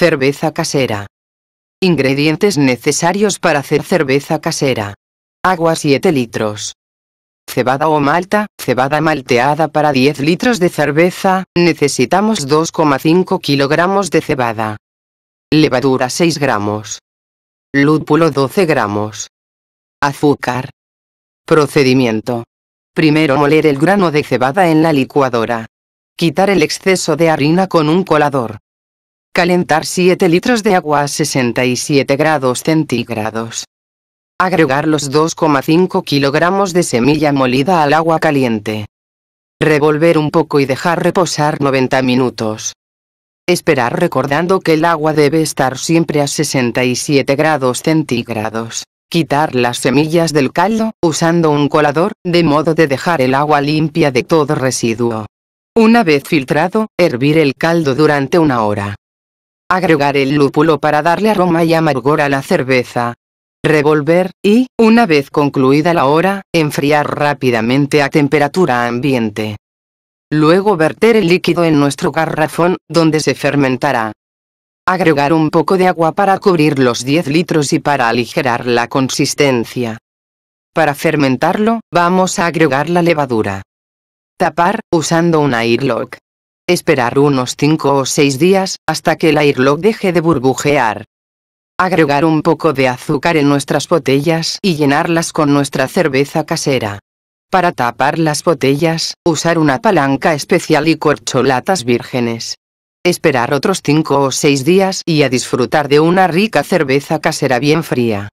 Cerveza casera. Ingredientes necesarios para hacer cerveza casera. Agua 7 litros. Cebada o malta, cebada malteada para 10 litros de cerveza, necesitamos 2,5 kilogramos de cebada. Levadura 6 gramos. Lúpulo 12 gramos. Azúcar. Procedimiento. Primero moler el grano de cebada en la licuadora. Quitar el exceso de harina con un colador. Calentar 7 litros de agua a 67 grados centígrados. Agregar los 2,5 kilogramos de semilla molida al agua caliente. Revolver un poco y dejar reposar 90 minutos. Esperar recordando que el agua debe estar siempre a 67 grados centígrados. Quitar las semillas del caldo, usando un colador, de modo de dejar el agua limpia de todo residuo. Una vez filtrado, hervir el caldo durante una hora agregar el lúpulo para darle aroma y amargor a la cerveza. Revolver, y, una vez concluida la hora, enfriar rápidamente a temperatura ambiente. Luego verter el líquido en nuestro garrafón, donde se fermentará. Agregar un poco de agua para cubrir los 10 litros y para aligerar la consistencia. Para fermentarlo, vamos a agregar la levadura. Tapar, usando una airlock. Esperar unos 5 o 6 días, hasta que el airlock deje de burbujear. Agregar un poco de azúcar en nuestras botellas y llenarlas con nuestra cerveza casera. Para tapar las botellas, usar una palanca especial y corcholatas vírgenes. Esperar otros 5 o 6 días y a disfrutar de una rica cerveza casera bien fría.